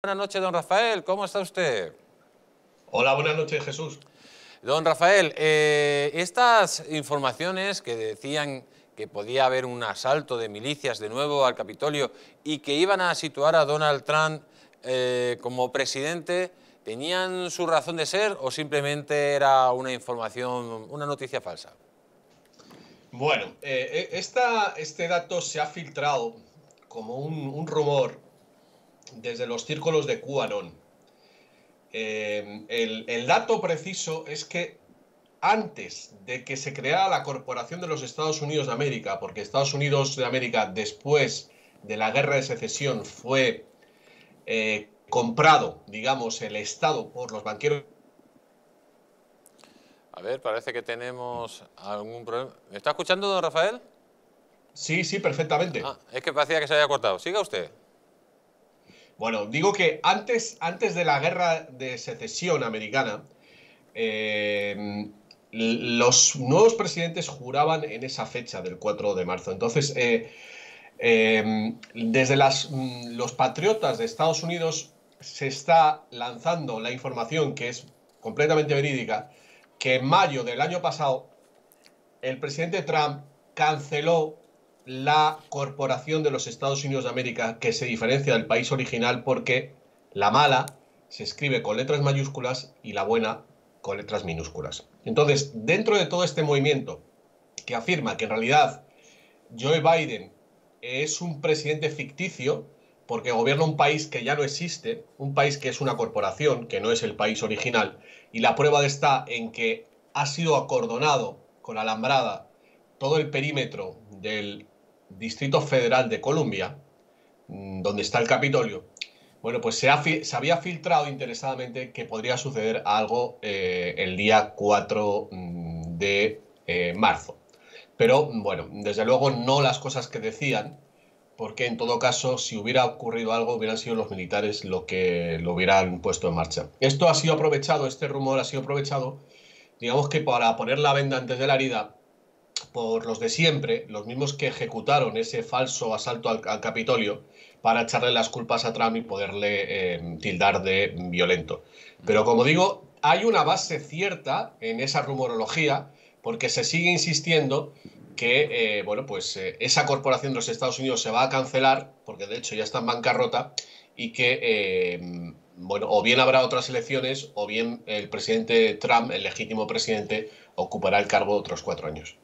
Buenas noches, don Rafael. ¿Cómo está usted? Hola, buenas noches, Jesús. Don Rafael, eh, estas informaciones que decían que podía haber un asalto de milicias de nuevo al Capitolio y que iban a situar a Donald Trump eh, como presidente, ¿tenían su razón de ser o simplemente era una información, una noticia falsa? Bueno, eh, e, este dato se ha filtrado como un rumor desde los círculos de QAnon. Eh, el, dato preciso es que antes de que se creara la Corporación de los Estados Unidos de América, porque Estados Unidos de América después de la Guerra de Secesión fue eh, comprado, digamos, el Estado por los banqueros. A ver, parece que tenemos algún problema. ¿Me está escuchando, don Rafael? Sí, sí, perfectamente. Ah, es que parecía que se había cortado. Siga usted. Bueno, digo que antes, antes de la guerra de secesión americana, eh, los nuevos presidentes juraban en esa fecha del 4 de marzo. Entonces, eh, eh, desde las, mm, los patriotas de Estados Unidos se está lanzando la información que es completamente verídica, que en mayo del año pasado el presidente Trump canceló la Corporación de los Estados Unidos de América, que se diferencia del país original porque la mala se escribe con letras mayúsculas y la buena con letras minúsculas. Entonces, dentro de todo este movimiento que afirma que en realidad Joe Biden es un presidente ficticio porque gobierna un país que ya no existe, un país que es una corporación, que no es el país original, y la prueba está en que ha sido acordonado con alambrada todo el perímetro del Distrito Federal de Colombia, mm, donde está el Capitolio, bueno, pues se, había filtrado interesadamente que podría suceder algo eh, el día 4 mm, de eh, marzo. Pero mm, bueno, desde luego no las cosas que decían, porque en todo caso, si hubiera ocurrido algo, hubieran sido los militares lo que lo hubieran puesto en marcha. Esto ha sido aprovechado, este rumor ha sido aprovechado, digamos que para poner la venda antes de la herida, por los de siempre, los mismos que ejecutaron ese falso asalto al, Capitolio, para echarle las culpas a Trump y poderle eh, tildar de violento. Pero como digo, hay una base cierta en esa rumorología, porque se sigue insistiendo que eh, bueno, pues, eh, esa corporación de los Estados Unidos se va a cancelar, porque de hecho ya está en bancarrota, y que bueno, o bien habrá otras elecciones, o bien el presidente Trump, el legítimo presidente, ocupará el cargo otros cuatro años.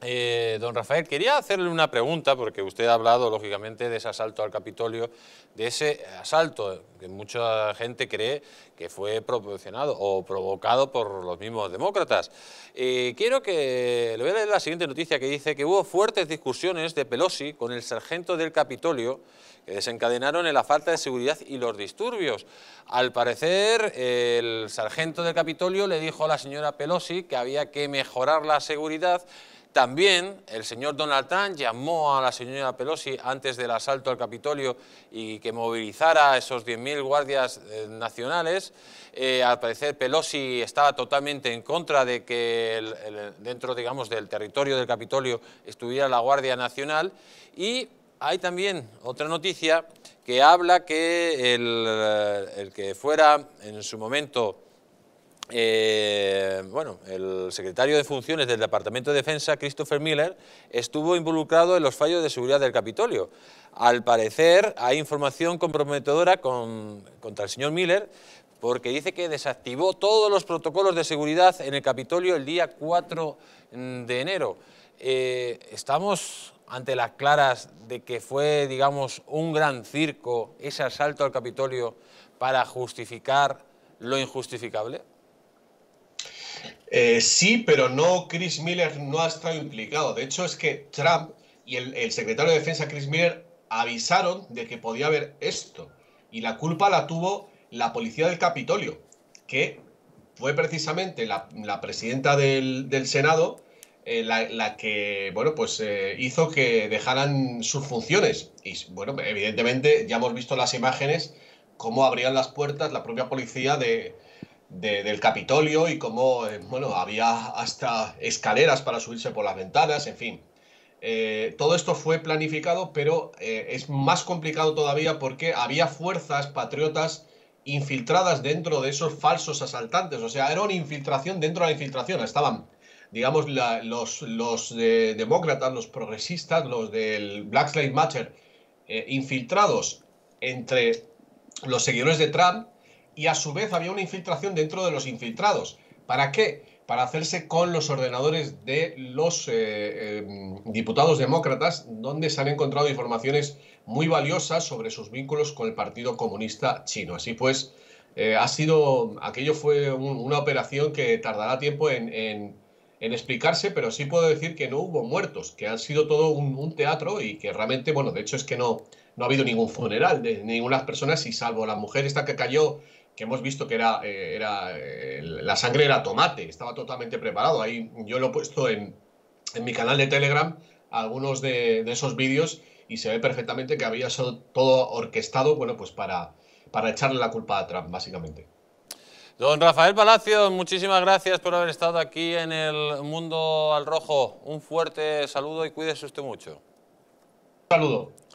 Eh, don Rafael, quería hacerle una pregunta, porque usted ha hablado, lógicamente, de ese asalto al Capitolio, de ese asalto que mucha gente cree que fue proporcionado o provocado por los mismos demócratas. Eh, quiero que... Le voy a leer la siguiente noticia que dice que hubo fuertes discusiones de Pelosi con el sargento del Capitolio que desencadenaron en la falta de seguridad y los disturbios. Al parecer, el sargento del Capitolio le dijo a la señora Pelosi que había que mejorar la seguridad también el señor Donald Trump llamó a la señora Pelosi antes del asalto al Capitolio y que movilizara a esos 10.000 guardias eh, nacionales. Eh, al parecer Pelosi estaba totalmente en contra de que dentro digamos, del territorio del Capitolio estuviera la Guardia Nacional. Y hay también otra noticia que habla que el, eh, el que fuera en su momento eh, bueno, el secretario de Funciones del Departamento de Defensa, Christopher Miller, estuvo involucrado en los fallos de seguridad del Capitolio. Al parecer, hay información comprometedora contra el señor Miller porque dice que desactivó todos los protocolos de seguridad en el Capitolio el día 4 mm, de enero. Eh, ¿Estamos ante las claras de que fue, digamos, un gran circo ese asalto al Capitolio para justificar lo injustificable? Eh, sí, pero no, Chris Miller no ha estado implicado. De hecho, es que Trump y el, secretario de Defensa, Chris Miller, avisaron de que podía haber esto. Y la culpa la tuvo la policía del Capitolio, que fue precisamente la, presidenta del, Senado eh, la, que, bueno, pues eh, hizo que dejaran sus funciones. Y, bueno, evidentemente ya hemos visto las imágenes, cómo abrían las puertas la propia policía de, del Capitolio y como, eh, bueno, había hasta escaleras para subirse por las ventanas, en fin. Eh, todo esto fue planificado, pero eh, es más complicado todavía porque había fuerzas patriotas infiltradas dentro de esos falsos asaltantes. O sea, era una infiltración dentro de la infiltración. Estaban, digamos, los, los demócratas, los progresistas, los del Black Lives Matter, infiltrados entre los seguidores de Trump y a su vez había una infiltración dentro de los infiltrados. ¿Para qué? Para hacerse con los ordenadores de los eh, em, diputados demócratas, donde se han encontrado informaciones muy valiosas sobre sus vínculos con el Partido Comunista Chino. Así pues, eh, ha sido, aquello fue una operación que tardará tiempo en, explicarse, pero sí puedo decir que no hubo muertos, que ha sido todo un, teatro y que realmente, bueno, de hecho es que no, no ha habido ningún funeral de ninguna persona, y salvo la mujer esta que cayó que hemos visto que era, eh, era eh, la sangre era tomate, estaba totalmente preparado. Ahí yo lo he puesto en, mi canal de Telegram, algunos de, esos vídeos, y se ve perfectamente que había todo orquestado, bueno, pues para, para echarle la culpa a Trump, básicamente. Don Rafael Palacio, muchísimas gracias por haber estado aquí en el Mundo al Rojo. Un fuerte saludo y cuídese usted mucho. Un saludo.